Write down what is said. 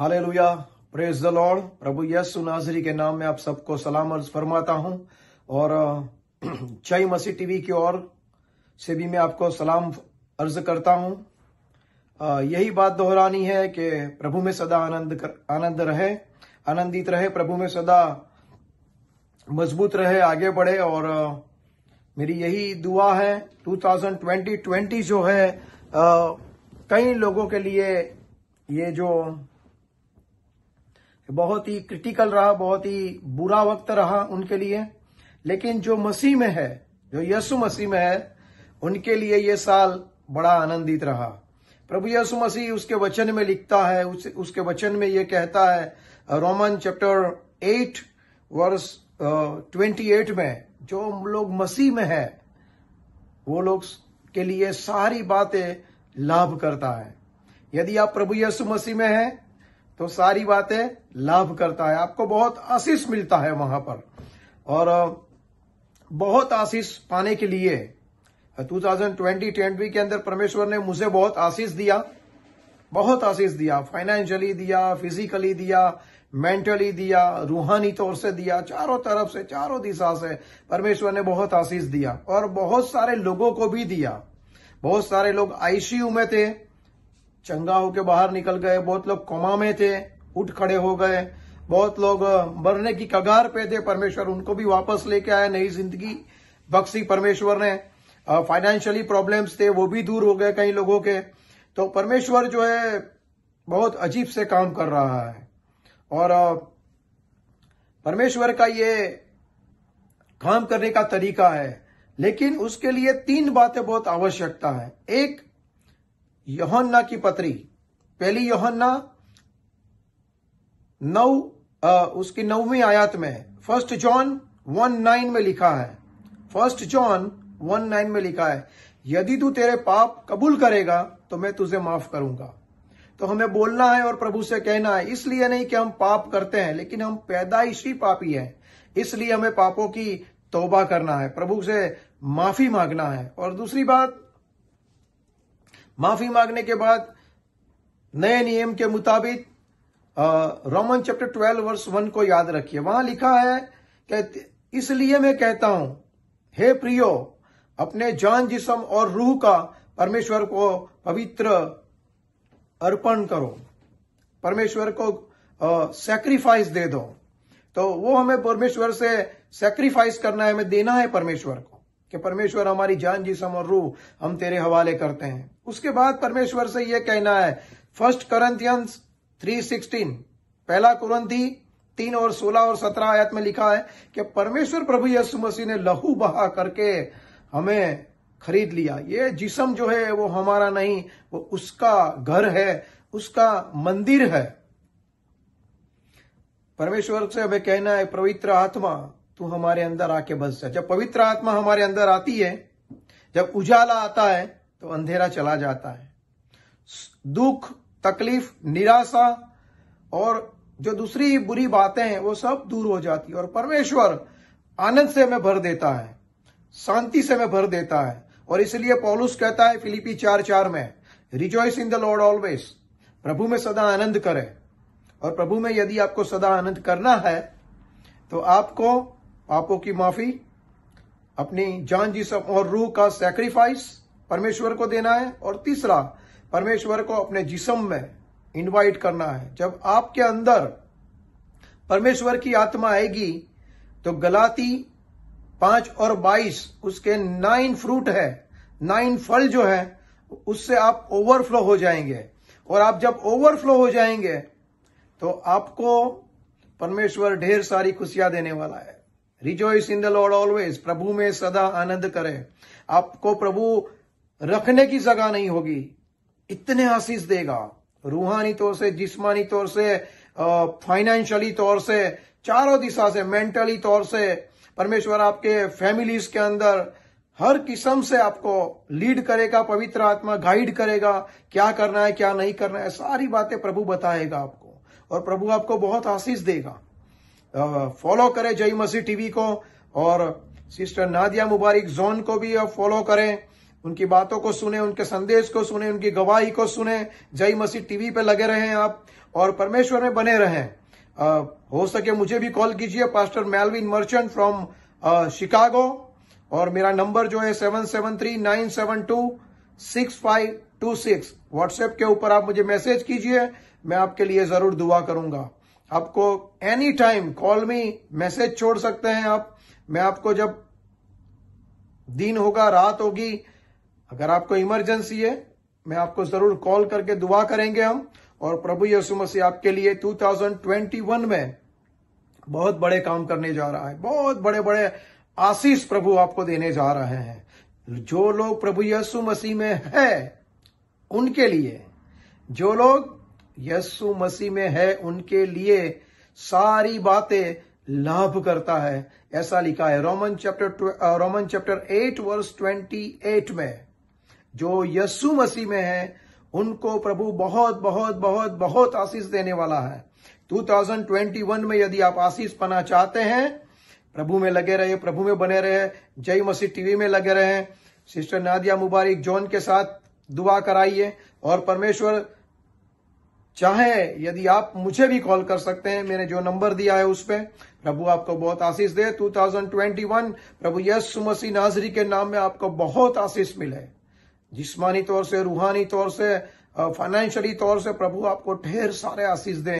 हाले hallelujah praise the Lord प्रभु यस्सु नाजरी के नाम में आप सबको सलाम अर्ज फरमाता हूं और चई मसीह टीवी की ओर से भी मैं आपको सलाम अर्ज करता हूं यही बात दोहरानी है कि प्रभु में सदा आनंद कर, आनंद रहे आनंदित रहे प्रभु में सदा मजबूत रहे आगे बढ़े और मेरी यही दुआ है 2020 जो है कई लोगों के लिए ये जो बहुत ही क्रिटिकल रहा बहुत ही बुरा वक्त रहा उनके लिए लेकिन जो मसीह में है जो यसु मसीह में है उनके लिए ये साल बड़ा आनंदित रहा प्रभु यसु मसीह उसके वचन में लिखता है उस, उसके वचन में ये कहता है Roman chapter eight verse twenty eight में जो लोग मसीह में है वो लोग के लिए सारी बातें लाभ करता है यदि आप प्रभु यसु मसीह में हैं तो सारी बातें लाभ करता है आपको बहुत आशीष मिलता है वहां पर और बहुत आशीष पाने के लिए 2020 ट्वेंटी के अंदर परमेश्वर ने मुझे बहुत आशीष दिया बहुत आशीष दिया फाइनेंशियली दिया फिजिकली दिया मेंटली दिया रूहानी तौर से दिया चारों तरफ से चारों दिशा से परमेश्वर ने बहुत आशीष दिया और बहुत सारे लोगों को भी दिया बहुत सारे लोग आईसीयू में थे चंगा होके बाहर निकल गए बहुत लोग कोमा में थे उठ खड़े हो गए बहुत लोग मरने की कगार पे थे परमेश्वर उनको भी वापस लेके आया नई जिंदगी बख्शी परमेश्वर ने फाइनेंशियली प्रॉब्लम्स थे वो भी दूर हो गए कई लोगों के तो परमेश्वर जो है बहुत अजीब से काम कर रहा है और परमेश्वर का ये काम करने का तरीका है लेकिन उसके लिए तीन बातें बहुत आवश्यकता है एक योहन्ना की पत्री पहली योहन्ना नौ उसकी नौवीं आयत में फर्स्ट जॉन वन नाइन में लिखा है फर्स्ट जॉन वन नाइन में लिखा है यदि तू तेरे पाप कबूल करेगा तो मैं तुझे माफ करूंगा तो हमें बोलना है और प्रभु से कहना है इसलिए नहीं कि हम पाप करते हैं लेकिन हम पैदाइशी पापी हैं इसलिए हमें पापों की तौबा करना है प्रभु से माफी मांगना है और दूसरी बात माफी मांगने के बाद नए नियम के मुताबिक Roman chapter twelve verse one को याद रखिए वहां लिखा है कि इसलिए मैं कहता हूं हे प्रियो अपने जान जिसम और रूह का परमेश्वर को पवित्र अर्पण करो परमेश्वर को सेक्रीफाइस दे दो तो वो हमें परमेश्वर से सेक्रीफाइस करना है हमें देना है परमेश्वर को कि परमेश्वर हमारी जान जिसम और रूह हम तेरे हवाले करते हैं उसके बाद परमेश्वर से यह कहना है फर्स्ट करंथियंस थ्री सिक्सटीन पहला कुरंथी तीन और सोलह और सत्रह आयत में लिखा है कि परमेश्वर प्रभु यसु मसीह ने लहू बहा करके हमें खरीद लिया ये जिसम जो है वो हमारा नहीं वो उसका घर है उसका मंदिर है परमेश्वर से हमें कहना है पवित्र आत्मा तू हमारे अंदर आके बस जा जब पवित्र आत्मा हमारे अंदर आती है जब उजाला आता है तो अंधेरा चला जाता है दुख तकलीफ निराशा और जो दूसरी बुरी बातें हैं वो सब दूर हो जाती है और परमेश्वर आनंद से हमें भर देता है शांति से हमें भर देता है और इसलिए पॉलुस कहता है फिलिपी चार चार में rejoice in the Lord always प्रभु में सदा आनंद करें और प्रभु में यदि आपको सदा आनंद करना है तो आपको पापों की माफी अपनी जान जिसम और रूह का सेक्रीफाइस परमेश्वर को देना है और तीसरा परमेश्वर को अपने जिसम में इनवाइट करना है जब आपके अंदर परमेश्वर की आत्मा आएगी तो गलाती पांच और बाईस उसके नाइन फ्रूट है नाइन फल जो है उससे आप ओवरफ्लो हो जाएंगे और आप जब ओवरफ्लो हो जाएंगे तो आपको परमेश्वर ढेर सारी खुशियां देने वाला है rejoice in the Lord always प्रभु में सदा आनंद करें आपको प्रभु रखने की जगह नहीं होगी इतने आशीष देगा रूहानी तौर से जिस्मानी तौर से फाइनेंशियली तौर से चारों दिशा से मेंटली तौर से परमेश्वर आपके फैमिलीज के अंदर हर किस्म से आपको लीड करेगा पवित्र आत्मा गाइड करेगा क्या करना है क्या नहीं करना है सारी बातें प्रभु बताएगा आपको और प्रभु आपको बहुत आशीष देगा फॉलो करें जय मसीह टीवी को और सिस्टर नादिया मुबारक जोन को भी फॉलो करें उनकी बातों को सुने उनके संदेश को सुने उनकी गवाही को सुने जय मसीह टीवी पे लगे रहें आप और परमेश्वर में बने रहें हो सके मुझे भी कॉल कीजिए pastor Melvin Merchant from Chicago और मेरा नंबर जो है seven seven three nine seven two six five two six WhatsApp के ऊपर आप मुझे मैसेज कीजिए मैं आपके लिए जरूर दुआ करूंगा आपको any time call me message छोड़ सकते हैं आप मैं आपको जब दिन होगा रात होगी अगर आपको इमरजेंसी है मैं आपको जरूर कॉल करके दुआ करेंगे हम और प्रभु यीशु मसीह आपके लिए 2021 में बहुत बड़े काम करने जा रहा है बहुत बड़े बड़े आशीष प्रभु आपको देने जा रहे हैं जो लोग प्रभु यीशु मसीह में है उनके लिए जो लोग यस्सु मसीह में है उनके लिए सारी बातें लाभ करता है ऐसा लिखा है Roman chapter Roman chapter eight verse twenty eight में जो यस्सु मसीह में है उनको प्रभु बहुत बहुत बहुत बहुत आशीष देने वाला है 2021 में यदि आप आशीष पाना चाहते हैं प्रभु में लगे रहे प्रभु में बने रहे जय मसीह टीवी में लगे रहे सिस्टर नादिया मुबारक जॉन के साथ दुआ कराइए और परमेश्वर चाहे यदि आप मुझे भी कॉल कर सकते हैं मैंने जो नंबर दिया है उस पर प्रभु आपको बहुत आशीष दे 2021 प्रभु यश मसीह नाजरी के नाम में आपको बहुत आशीष मिले जिस्मानी तौर से रूहानी तौर से फाइनेंशियली तौर से प्रभु आपको ढेर सारे आशीष दे